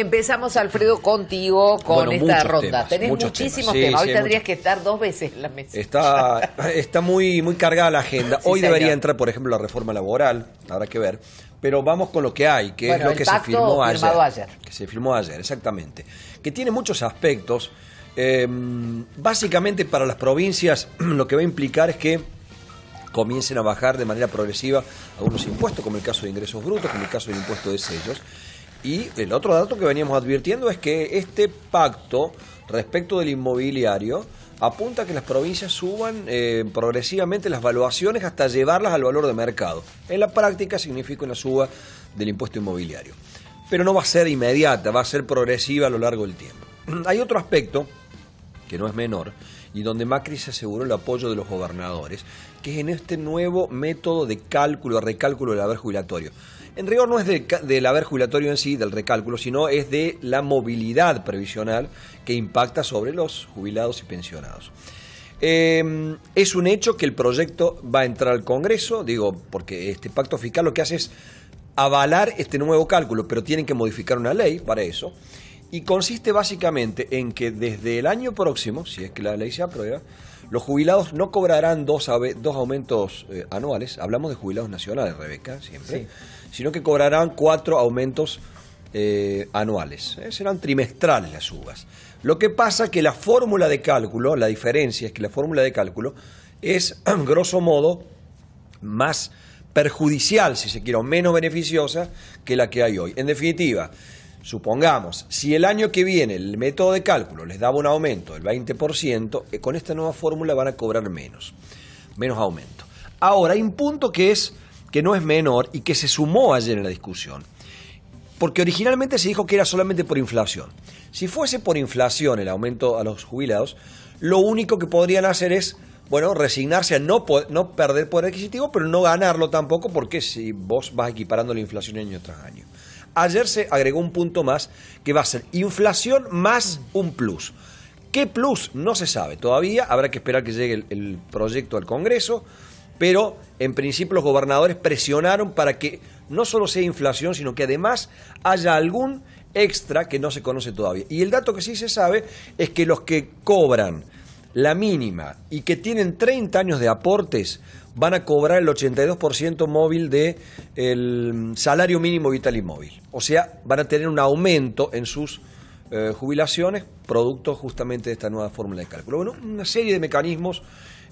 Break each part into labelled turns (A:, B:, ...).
A: Empezamos, Alfredo, contigo con esta ronda. Tenés muchísimos temas. Hoy tendrías que estar dos veces en la mesa. Está, está muy, muy cargada la agenda. Hoy debería entrar, por ejemplo, la reforma laboral. Habrá que ver. Pero vamos con lo que hay, que es lo que se firmó ayer, ayer, Que se firmó ayer, exactamente. Que tiene muchos aspectos. Em, básicamente para las provincias lo que va a implicar es que comiencen a bajar de manera progresiva algunos impuestos, como el caso de ingresos brutos, como el caso del impuesto de sellos. Y el otro dato que veníamos advirtiendo es que este pacto respecto del inmobiliario apunta a que las provincias suban eh, progresivamente las valuaciones hasta llevarlas al valor de mercado. En la práctica significa una suba del impuesto inmobiliario. Pero no va a ser inmediata, va a ser progresiva a lo largo del tiempo. Hay otro aspecto, que no es menor, y donde Macri se aseguró el apoyo de los gobernadores, que es en este nuevo método de cálculo, recálculo del haber jubilatorio. En rigor no es del, haber jubilatorio en sí, del recálculo, sino es de la movilidad previsional que impacta sobre los jubilados y pensionados. Em, es un hecho que el proyecto va a entrar al Congreso, digo, porque este pacto fiscal lo que hace es avalar este nuevo cálculo, pero tienen que modificar una ley para eso y consiste básicamente en que desde el año próximo, si es que la ley se aprueba, los jubilados no cobrarán dos, aumentos eh, anuales, hablamos de jubilados nacionales, Rebeca, siempre, sino que cobrarán cuatro aumentos eh, anuales, eh, serán trimestrales las subas. Lo que pasa que la fórmula de cálculo, la diferencia es que la fórmula de cálculo es, grosso modo, más perjudicial, si se quiere, menos beneficiosa que la que hay hoy. En definitiva, Supongamos, si el año que viene el método de cálculo les daba un aumento del 20%, eh, con esta nueva fórmula van a cobrar menos, menos aumento. Ahora, hay un punto que, es, que no es menor y que se sumó ayer en la discusión, porque originalmente se dijo que era solamente por inflación. Si fuese por inflación el aumento a los jubilados, lo único que podrían hacer es bueno, resignarse a no, no perder poder adquisitivo, pero no ganarlo tampoco, porque si vos vas equiparando la inflación año tras año. Ayer se agregó un punto más que va a ser inflación más un plus. ¿Qué plus? No se sabe todavía. Habrá que esperar que llegue el, proyecto al Congreso. Pero en principio los gobernadores presionaron para que no solo sea inflación, sino que además haya algún extra que no se conoce todavía. Y el dato que sí se sabe es que los que cobran la mínima, y que tienen 30 años de aportes, van a cobrar el 82% móvil del el mm, salario mínimo vital y móvil. O sea, van a tener un aumento en sus eh, jubilaciones, producto justamente de esta nueva fórmula de cálculo. Bueno, una serie de mecanismos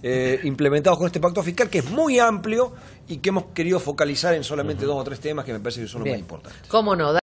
A: eh, implementados con este pacto fiscal que es muy amplio y que hemos querido focalizar en solamente dos o tres temas que me parece que son los más importantes. ¿Cómo no?